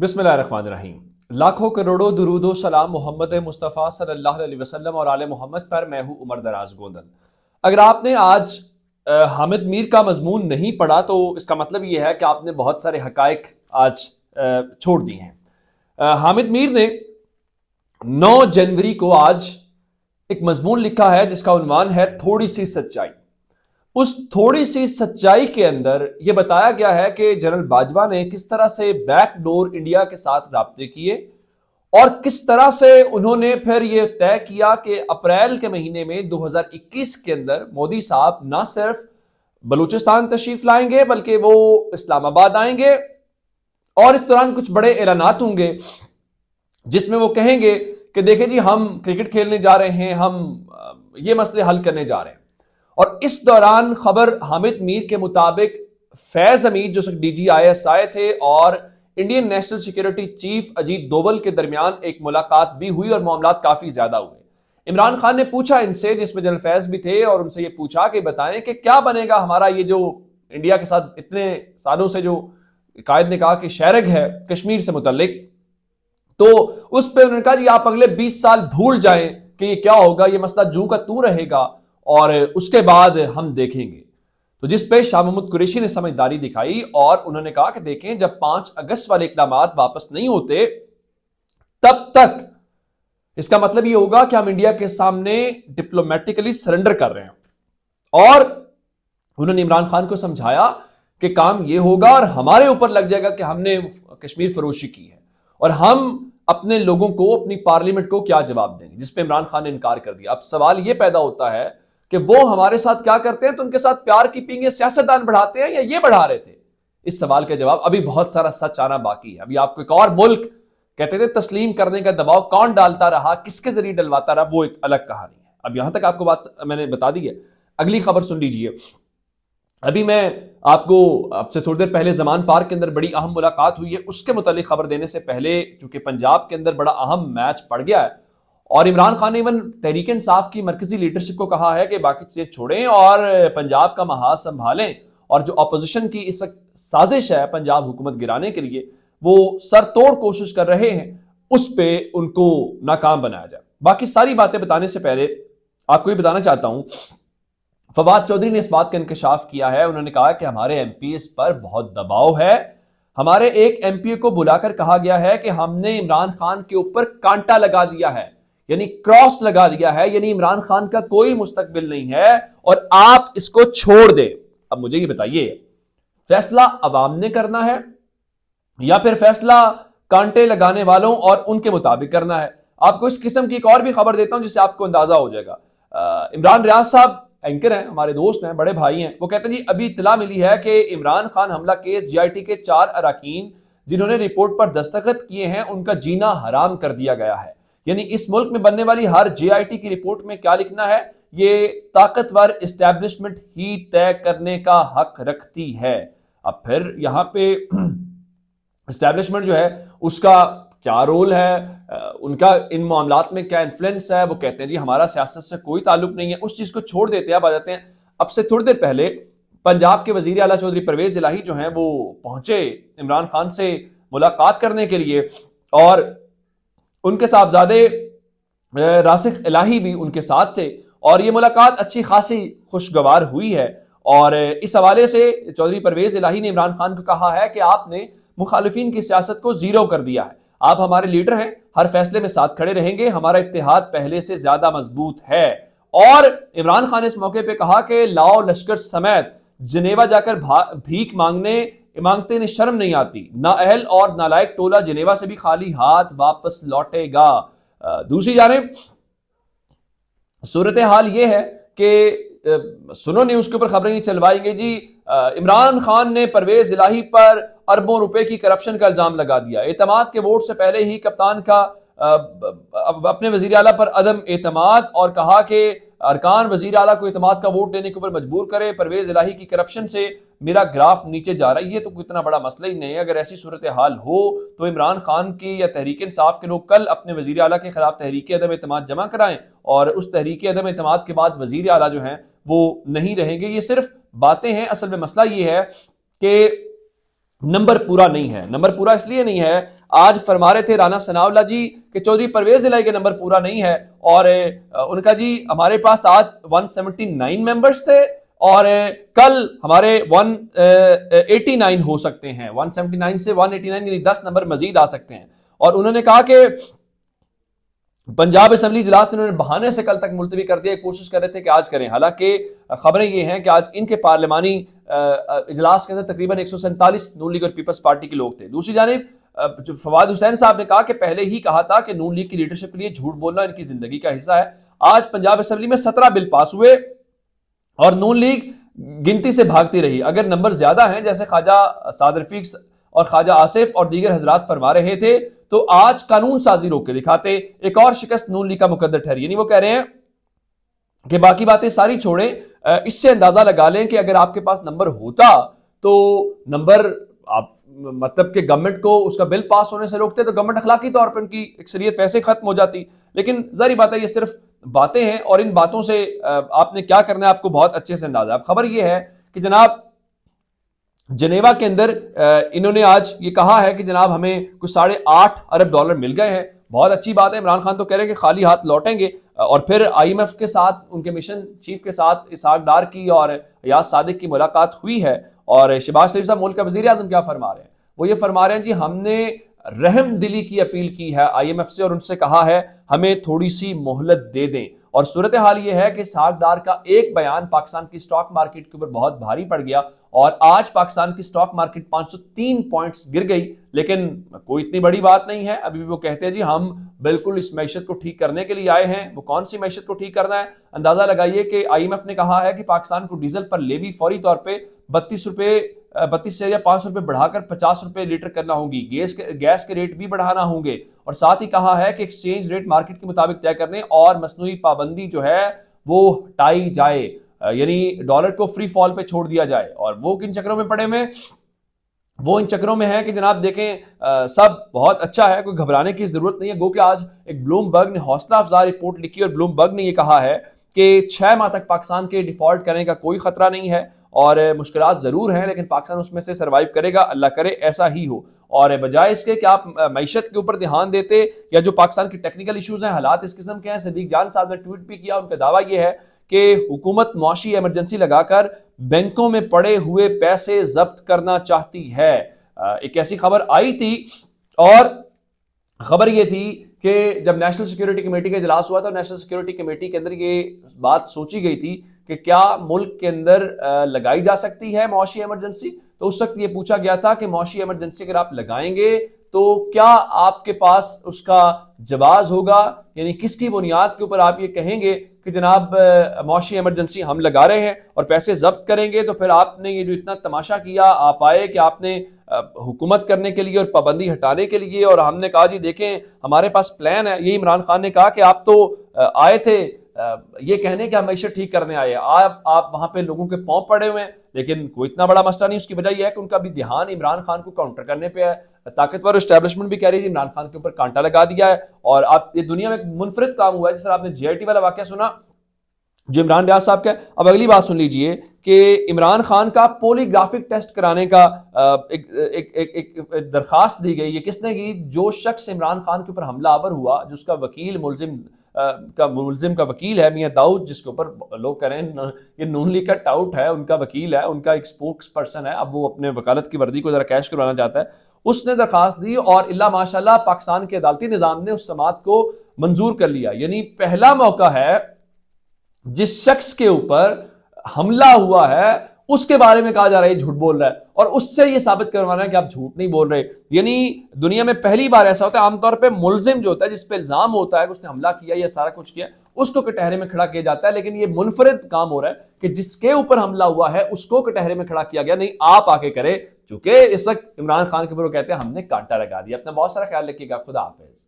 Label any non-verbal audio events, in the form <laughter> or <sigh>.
बिसमीम लाखों करोड़ों दरूदो सलाम मोहम्मद मुस्तफ़ा सल्लल्लाहु अलैहि वसल्लम और आल मोहम्मद पर मैं हूँ उमर दराज गोंदल अगर आपने आज आ, हामिद मीर का मजमून नहीं पढ़ा तो इसका मतलब यह है कि आपने बहुत सारे हकायक आज आ, छोड़ दिए हैं हामिद मीर ने 9 जनवरी को आज एक मजमून लिखा है जिसका उन्वान है थोड़ी सी सच्चाई उस थोड़ी सी सच्चाई के अंदर यह बताया गया है कि जनरल बाजवा ने किस तरह से बैकडोर इंडिया के साथ रबते किए और किस तरह से उन्होंने फिर यह तय किया कि अप्रैल के महीने में 2021 के अंदर मोदी साहब ना सिर्फ बलूचिस्तान तशरीफ लाएंगे बल्कि वो इस्लामाबाद आएंगे और इस दौरान कुछ बड़े ऐलान होंगे जिसमें वो कहेंगे कि देखे जी हम क्रिकेट खेलने जा रहे हैं हम ये मसले हल करने जा रहे हैं और इस दौरान खबर हामिद मीर के मुताबिक फैज अमीर जो डी जी आई एस आए थे और Indian national security chief Ajit Doval के दरमियान एक मुलाकात भी हुई और मामला काफी ज्यादा हुए इमरान खान ने पूछा इनसे जिसमें जनरल फैज भी थे और उनसे ये पूछा कि बताएं कि क्या बनेगा हमारा ये जो इंडिया के साथ इतने सालों से जो कायद ने कहा कि शैरग है कश्मीर से मुतलिक तो उस पर उन्होंने कहा जी आप अगले 20 साल भूल जाएं कि ये क्या होगा ये मसला जू का तू रहेगा और उसके बाद हम देखेंगे तो जिस पे शाह महमूद कुरेशी ने समझदारी दिखाई और उन्होंने कहा कि देखें जब पांच अगस्त वाले इकदाम वापस नहीं होते तब तक इसका मतलब यह होगा कि हम इंडिया के सामने डिप्लोमेटिकली सरेंडर कर रहे हैं और उन्होंने इमरान खान को समझाया कि काम यह होगा और हमारे ऊपर लग जाएगा कि हमने कश्मीर फरोशी की है और हम अपने लोगों को अपनी पार्लियामेंट को क्या जवाब देंगे जिसपे इमरान खान ने इनकार कर दिया अब सवाल यह पैदा होता है कि वो हमारे साथ क्या करते हैं तो उनके साथ प्यार की पींगे सियासतदान बढ़ाते हैं या ये बढ़ा रहे थे इस सवाल का जवाब अभी बहुत सारा सच आना बाकी है अभी आपको एक और मुल्क कहते थे तस्लीम करने का दबाव कौन डालता रहा किसके जरिए डलवाता रहा वो एक अलग कहानी है अब यहां तक आपको बात मैंने बता दी है अगली खबर सुन लीजिए अभी मैं आपको अब से थोड़ी देर पहले जमान पार्क के अंदर बड़ी अहम मुलाकात हुई है उसके मुतालिक खबर देने से पहले चूंकि पंजाब के अंदर बड़ा अहम मैच पड़ गया है और इमरान खान ने इवन तहरीक इंसाफ की मरकजी लीडरशिप को कहा है कि बाकी चीजें छोड़ें और पंजाब का महाज संभालें और जो अपोजिशन की इस वक्त साजिश है पंजाब हुकूमत गिराने के लिए वो सर तोड़ कोशिश कर रहे हैं उस पर उनको नाकाम बनाया जाए बाकी सारी बातें बताने से पहले आपको ये बताना चाहता हूं फवाद चौधरी ने इस बात का इंकशाफ किया है उन्होंने कहा कि हमारे एम पर बहुत दबाव है हमारे एक एम को बुलाकर कहा गया है कि हमने इमरान खान के ऊपर कांटा लगा दिया है यानी क्रॉस लगा दिया है यानी इमरान खान का कोई मुस्तकबिल नहीं है और आप इसको छोड़ दें अब मुझे ये बताइए फैसला अवाम ने करना है या फिर फैसला कांटे लगाने वालों और उनके मुताबिक करना है आपको इस किस्म की एक और भी खबर देता हूं जिससे आपको अंदाजा हो जाएगा इमरान रियाज साहब एंकर हैं हमारे दोस्त हैं बड़े भाई हैं वो कहते हैं जी अभी इतला मिली है कि इमरान खान हमला केस जीआईटी के चार अरकान जिन्होंने रिपोर्ट पर दस्तखत किए हैं उनका जीना हराम कर दिया गया है यानी इस मुल्क में बनने वाली हर जेआईटी की रिपोर्ट में क्या लिखना है ये ताकतवर इस्टेब्लिशमेंट ही तय करने का हक रखती है अब फिर यहां पे इस्टेब्लिशमेंट <clears throat> जो है उसका क्या रोल है उनका इन मामला में क्या इन्फ्लुएंस है वो कहते हैं जी हमारा सियासत से कोई ताल्लुक नहीं है उस चीज को छोड़ देते हैं अब आ जाते हैं अब से थोड़ी देर पहले पंजाब के वजीर अला चौधरी परवेज इलाही जो हैं वो पहुंचे इमरान खान से मुलाकात करने के लिए और उनके साहबजादे रासिक इलाही भी उनके साथ थे और ये मुलाकात अच्छी खासी खुशगवार हुई है और इस हवाले से चौधरी परवेज इलाही ने इमरान खान को कहा है कि आपने मुखालफी की सियासत को ज़ीरो कर दिया है आप हमारे लीडर हैं हर फैसले में साथ खड़े रहेंगे हमारा इतिहाद पहले से ज़्यादा मजबूत है और इमरान खान ने इस मौके पर कहा कि लाओ लश्कर समेत जनेवा जाकर भीख मांगने कि मांगते इन्हें शर्म नहीं आती ना अहल और नालायक टोला जिनेवा से भी खाली हाथ वापस लौटेगा दूसरी जानब सूरत हाल यह है कि सुनो न्यूज के ऊपर खबरें चलवाई गई जी इमरान खान ने परवेज इलाही पर अरबों रुपए की करप्शन का इल्जाम लगा दिया एतमाद के वोट से पहले ही कप्तान का अपने वजीर अला पर अदम एतमाद और कहा कि अरकान वजीर अला को एतमाद का वोट देने के ऊपर मजबूर करे परवेज इलाही की करप्शन से मेरा ग्राफ नीचे जा रहा है ये तो इतना बड़ा मसला ही नहीं है अगर ऐसी सूरत हाल हो तो इमरान खान के या तहरीक इंसाफ के लोग कल अपने वजीर अला के खिलाफ तहरीक अदम अतम जमा कराएं और उस तहरीक अदम अतम के बाद वजीर अला जो है वो नहीं रहेंगे ये सिर्फ बातें हैं असल में मसला ये है कि नंबर पूरा नहीं है नंबर पूरा इसलिए नहीं है आज फरमा रहे थे राना सनावला जी के चौधरी परवेज इलाई के नंबर पूरा नहीं है और उनका जी हमारे पास आज 179 मेंबर्स थे और कल हमारे 189 हो सकते हैं 179 से 189 यानी 10 नंबर मजीद आ सकते हैं और उन्होंने कहा कि पंजाब असेंबली इजलास ने बहाने से कल तक मुलतवी कर दिया कोशिश कर रहे थे कि आज करें हालांकि खबरें ये हैं कि आज इनके पार्लियामानी इजलास के अंदर तकरीबन एक सौ सैंतालीस नून लीग और पीपल्स पार्टी के लोग थे दूसरी जानब जो फवाद हुसैन साहब ने कहा कि पहले ही कहा था कि नून लीग की लीडरशिप के लिए झूठ बोलना इनकी जिंदगी का हिस्सा है आज पंजाब असेंबली में सत्रह बिल पास हुए और नून लीग गिनती से भागती रही अगर नंबर ज्यादा हैं जैसे ख्वाजा सादरफिक और ख्वाजा आसिफ और दीगर हजरात फरमा रहे थे तो आज कानून साजी रोक के दिखाते एक और शिकस्त नून लीग का मुकदर ठहरी यानी वो कह रहे हैं कि बाकी बातें सारी छोड़ें इससे अंदाजा लगा लें कि अगर आपके पास नंबर होता तो नंबर आप मतलब कि गवर्नमेंट को उसका बिल पास होने से रोकते तो गवर्नमेंट अखलाकी तौर पर उनकी अक्सरियत वैसे खत्म हो जाती लेकिन जारी बात है ये सिर्फ बातें हैं और इन बातों से आपने क्या करना है आपको बहुत अच्छे से अंदाजा अब खबर यह है कि जनाब जनेवा के अंदर इन्होंने आज ये कहा है कि जनाब हमें कुछ साढ़े आठ अरब डॉलर मिल गए हैं बहुत अच्छी बात है इमरान खान तो कह रहे हैं कि खाली हाथ लौटेंगे और फिर आईएमएफ के साथ उनके मिशन चीफ के साथ इसहाक डार की और याद सादिक की मुलाकात हुई है और शहबाज शरीफ साहब मुल्क का वजीर अजम क्या फरमा रहे हैं वो ये फरमा रहे हैं जी हमने रहम दिली की अपील की है आईएमएफ से और उनसे कहा है हमें थोड़ी सी मोहलत दे दें और सूरत हाल यह है कि सागदार का एक बयान पाकिस्तान की स्टॉक मार्केट के ऊपर बहुत भारी पड़ गया और आज पाकिस्तान की स्टॉक मार्केट 503 पॉइंट्स गिर गई लेकिन कोई इतनी बड़ी बात नहीं है अभी भी वो कहते हैं जी हम बिल्कुल इस मैशत को ठीक करने के लिए आए हैं वो कौन सी मैशत को ठीक करना है अंदाजा लगाइए कि आईएमएफ ने कहा है कि पाकिस्तान को डीजल पर लेवी फौरी तौर पर बत्तीस रुपये बत्तीस से या पांच सौ रुपए बढ़ाकर पचास रुपए लीटर करना होगी गैस के गैस के रेट भी बढ़ाना होंगे और साथ ही कहा है कि एक्सचेंज रेट मार्केट के मुताबिक तय करने और मसनू पाबंदी जो है वो हटाई जाए यानी डॉलर को फ्री फॉल पे छोड़ दिया जाए और वो किन चक्रों में पड़े हुए वो इन चक्रों में है कि जनाब देखें आ, सब बहुत अच्छा है कोई घबराने की जरूरत नहीं है गो कि आज एक ब्लूमबर्ग ने हौसला अफजा रिपोर्ट लिखी और ब्लूमबर्ग ने यह कहा है कि छह माह तक पाकिस्तान के डिफॉल्ट करने का कोई खतरा नहीं है और मुश्किल ज़रूर हैं लेकिन पाकिस्तान उसमें से सर्वाइव करेगा अल्लाह करे ऐसा ही हो और बजाय इसके कि आप मीशत के ऊपर ध्यान देते या जो पाकिस्तान के टेक्निकल इशूज़ हैं हालात इस किस्म के हैं सदीक जान साहब ने ट्वीट भी किया उनका दावा यह है कि हुकूमत मुआशी एमरजेंसी लगाकर बैंकों में पड़े हुए पैसे जब्त करना चाहती है एक ऐसी खबर आई थी और खबर यह थी कि जब नेशनल सिक्योरिटी कमेटी का इजलास हुआ तो नेशनल सिक्योरिटी कमेटी के अंदर ये बात सोची गई थी कि क्या मुल्क के अंदर लगाई जा सकती है मौशी इमरजेंसी तो उस वक्त ये पूछा गया था कि मौसी इमरजेंसी अगर आप लगाएंगे तो क्या आपके पास उसका जवाब होगा यानी किसकी बुनियाद के ऊपर आप ये कहेंगे कि जनाब मौसी इमरजेंसी हम लगा रहे हैं और पैसे जब्त करेंगे तो फिर आपने ये जो इतना तमाशा किया आप आए कि आपने हुकूमत करने के लिए और पाबंदी हटाने के लिए और हमने कहा जी देखें हमारे पास प्लान है ये इमरान खान ने कहा कि आप तो आए थे ये कहने के हम मीशत ठीक करने आए आप आप वहाँ पे लोगों के पाँव पड़े हुए हैं लेकिन कोई इतना बड़ा मसला नहीं उसकी वजह यह है कि उनका भी ध्यान इमरान खान को काउंटर करने पे है ताकतवर इस्टेब्लिशमेंट भी कह रही है इमरान खान के ऊपर कांटा लगा दिया है और आप ये दुनिया में एक मुनफरद काम हुआ है जिस आपने जे वाला वाक्य सुना जो इमरान रियाज साहब का अब अगली बात सुन लीजिए कि इमरान खान का पोलीग्राफिक टेस्ट कराने का एक एक एक, एक दरखास्त दी गई है किसने की जो शख्स इमरान खान के ऊपर हमला आवर हुआ जिसका वकील मुलजिम का मुलजिम का वकील है मियाँ दाऊद जिसके ऊपर लोग कह रहे हैं ये नून लीग का टाउट है उनका वकील है उनका एक स्पोक्स पर्सन है अब वो अपने वकालत की वर्दी को ज़रा कैश करवाना चाहता है उसने दरखास्त दी और अल्लाह माशा पाकिस्तान के अदालती निज़ाम ने उस समात को मंजूर कर लिया यानी पहला मौका है जिस शख्स के ऊपर हमला हुआ है उसके बारे में कहा जा रहा है झूठ बोल रहा है और उससे ये साबित करवाना है कि आप झूठ नहीं बोल रहे यानी दुनिया में पहली बार ऐसा होता है आमतौर पर मुलजिम जो होता है जिसपे इल्जाम होता है उसने हमला किया या सारा कुछ किया उसको कटहरे में खड़ा किया जाता है लेकिन ये मुनफरद काम हो रहा है कि जिसके ऊपर हमला हुआ है उसको कटहरे में खड़ा किया गया नहीं आप आके करें चूंकि इस वक्त इमरान खान के ऊपर कहते हैं हमने कांटा लगा दिया अपना बहुत सारा ख्याल रखिएगा खुदा हाफिज